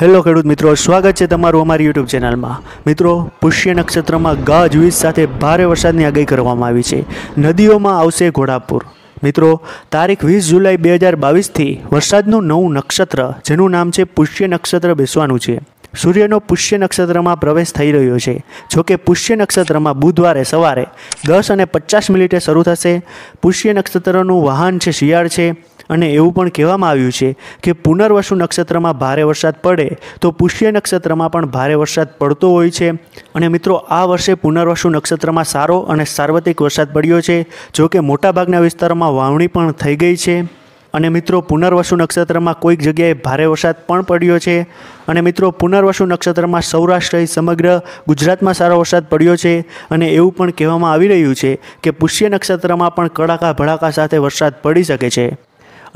hello ખેડૂત મિત્રો સ્વાગત છે તમારું અમારી યુટ્યુબ ચેનલમાં મિત્રો પુષ્ય નક્ષત્રમાં ગાજવીજ સાથે ભારે વરસાદની આગાહી કરવામાં આવી છે નદીઓમાં આવશે ઘોડાપુર મિત્રો તારીખ વીસ જુલાઈ બે હજાર બાવીસથી વરસાદનું નવું નક્ષત્ર જેનું નામ છે પુષ્ય નક્ષત્ર બેસવાનું છે સૂર્યનો પુષ્ય નક્ષત્રમાં પ્રવેશ થઈ રહ્યો છે જોકે પુષ્ય નક્ષત્રમાં બુધવારે સવારે દસ અને પચાસ મિનિટે શરૂ થશે પુષ્ય નક્ષત્રનું વાહન છે શિયાળ છે અને એવું પણ કહેવામાં આવ્યું છે કે પુનર્વસુ નક્ષત્રમાં ભારે વરસાદ પડે તો પુષ્ય નક્ષત્રમાં પણ ભારે વરસાદ પડતો હોય છે અને મિત્રો આ વર્ષે પુનર્વસુ નક્ષત્રમાં સારો અને સાર્વત્રિક વરસાદ પડ્યો છે જોકે મોટાભાગના વિસ્તારોમાં વાવણી પણ થઈ ગઈ છે અને મિત્રો પુનર્વસુ નક્ષત્રમાં કોઈક જગ્યાએ ભારે વરસાદ પણ પડ્યો છે અને મિત્રો પુનર્વસુ નક્ષત્રમાં સૌરાષ્ટ્ર સમગ્ર ગુજરાતમાં સારો વરસાદ પડ્યો છે અને એવું પણ કહેવામાં આવી રહ્યું છે કે પુષ્ય નક્ષત્રમાં પણ કડાકા ભડાકા સાથે વરસાદ પડી શકે છે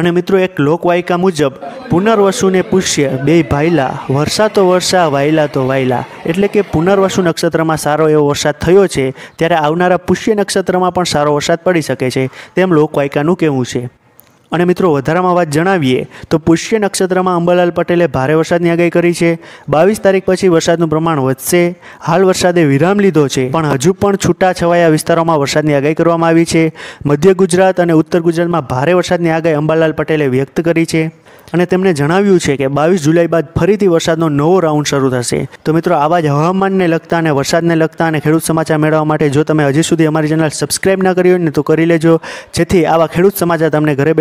અને મિત્રો એક લોકવાયકા મુજબ પુનર્વસુને પુષ્ય બે ભાઈલા વર્ષા તો વર્ષા વાયલા તો વાયલા એટલે કે પુનર્વસુ નક્ષત્રમાં સારો એવો વરસાદ થયો છે ત્યારે આવનારા પુષ્ય નક્ષત્રમાં પણ સારો વરસાદ પડી શકે છે તેમ લોકવાયકાનું કહેવું છે અને મિત્રો વધારામાં વાત જણાવીએ તો પુષ્ય નક્ષત્રમાં અંબાલાલ પટેલે ભારે વરસાદની આગાહી કરી છે બાવીસ તારીખ પછી વરસાદનું પ્રમાણ વધશે હાલ વરસાદે વિરામ લીધો છે પણ હજુ પણ છૂટા છવાયા વિસ્તારોમાં વરસાદની આગાહી કરવામાં આવી છે મધ્ય ગુજરાત અને ઉત્તર ગુજરાતમાં ભારે વરસાદની આગાહી અંબાલાલ પટેલે વ્યક્ત કરી છે અને તેમણે જણાવ્યું છે કે બાવીસ જુલાઈ બાદ ફરીથી વરસાદનો નવો રાઉન્ડ શરૂ થશે તો મિત્રો આવા જ હવામાનને લગતા અને વરસાદને લગતા અને ખેડૂત સમાચાર મેળવવા માટે જો તમે હજી સુધી અમારી ચેનલ સબસ્ક્રાઈબ ના કરી હોય ને તો કરી લેજો જેથી આવા ખેડૂત સમાચાર તમને ઘરે બેઠા